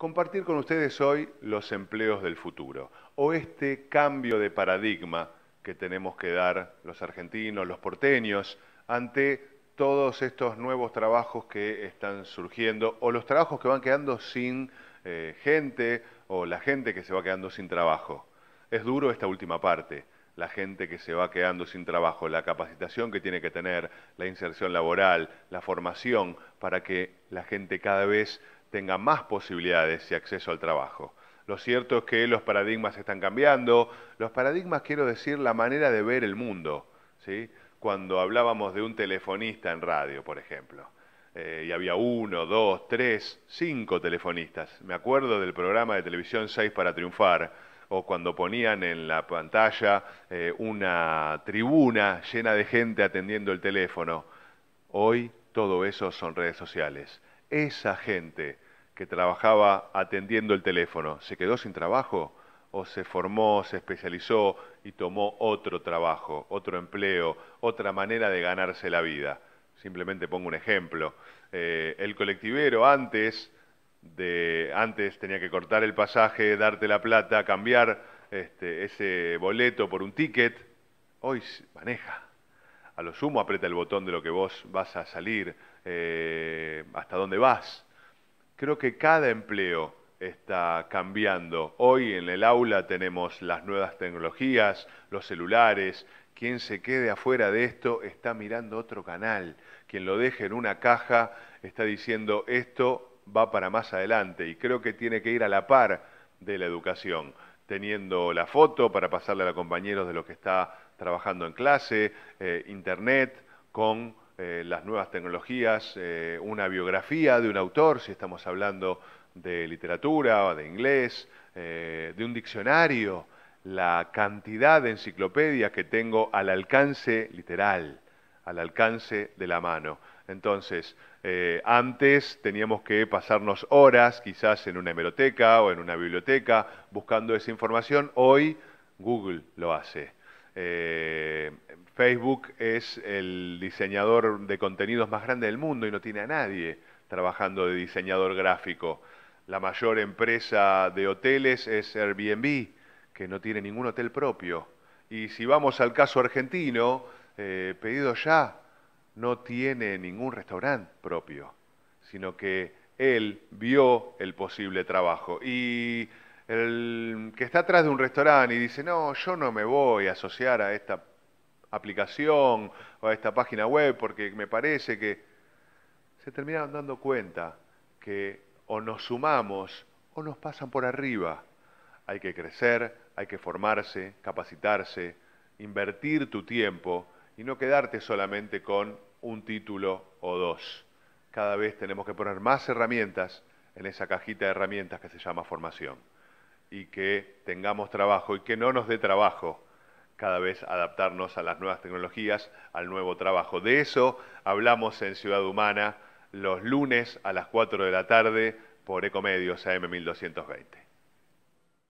compartir con ustedes hoy los empleos del futuro o este cambio de paradigma que tenemos que dar los argentinos, los porteños, ante todos estos nuevos trabajos que están surgiendo o los trabajos que van quedando sin eh, gente o la gente que se va quedando sin trabajo. Es duro esta última parte, la gente que se va quedando sin trabajo, la capacitación que tiene que tener, la inserción laboral, la formación, para que la gente cada vez tenga más posibilidades y acceso al trabajo. Lo cierto es que los paradigmas están cambiando. Los paradigmas quiero decir la manera de ver el mundo. ¿sí? Cuando hablábamos de un telefonista en radio, por ejemplo. Eh, y había uno, dos, tres, cinco telefonistas. Me acuerdo del programa de televisión 6 para triunfar, o cuando ponían en la pantalla eh, una tribuna llena de gente atendiendo el teléfono. Hoy todo eso son redes sociales. Esa gente que trabajaba atendiendo el teléfono, ¿se quedó sin trabajo? ¿O se formó, se especializó y tomó otro trabajo, otro empleo, otra manera de ganarse la vida? Simplemente pongo un ejemplo. Eh, el colectivero antes, de, antes tenía que cortar el pasaje, darte la plata, cambiar este, ese boleto por un ticket. Hoy maneja. A lo sumo aprieta el botón de lo que vos vas a salir, eh, hasta dónde vas creo que cada empleo está cambiando. Hoy en el aula tenemos las nuevas tecnologías, los celulares. Quien se quede afuera de esto está mirando otro canal. Quien lo deje en una caja está diciendo esto va para más adelante y creo que tiene que ir a la par de la educación, teniendo la foto para pasarle a los compañeros de lo que está trabajando en clase, eh, internet, con eh, las nuevas tecnologías, eh, una biografía de un autor, si estamos hablando de literatura o de inglés, eh, de un diccionario, la cantidad de enciclopedias que tengo al alcance literal, al alcance de la mano. Entonces, antes teníamos que pasarnos horas quizás en una hemeroteca o en una biblioteca buscando esa información. Hoy Google lo hace. Eh, Facebook es el diseñador de contenidos más grande del mundo y no tiene a nadie trabajando de diseñador gráfico. La mayor empresa de hoteles es Airbnb, que no tiene ningún hotel propio. Y si vamos al caso argentino, eh, pedido ya no tiene ningún restaurante propio, sino que él vio el posible trabajo. Y el que está atrás de un restaurante y dice, no, yo no me voy a asociar a esta aplicación o a esta página web porque me parece que se terminaron dando cuenta que o nos sumamos o nos pasan por arriba. Hay que crecer, hay que formarse, capacitarse, invertir tu tiempo y no quedarte solamente con un título o dos. Cada vez tenemos que poner más herramientas en esa cajita de herramientas que se llama formación y que tengamos trabajo y que no nos dé trabajo cada vez adaptarnos a las nuevas tecnologías, al nuevo trabajo. De eso hablamos en Ciudad Humana los lunes a las 4 de la tarde por Ecomedios AM 1220.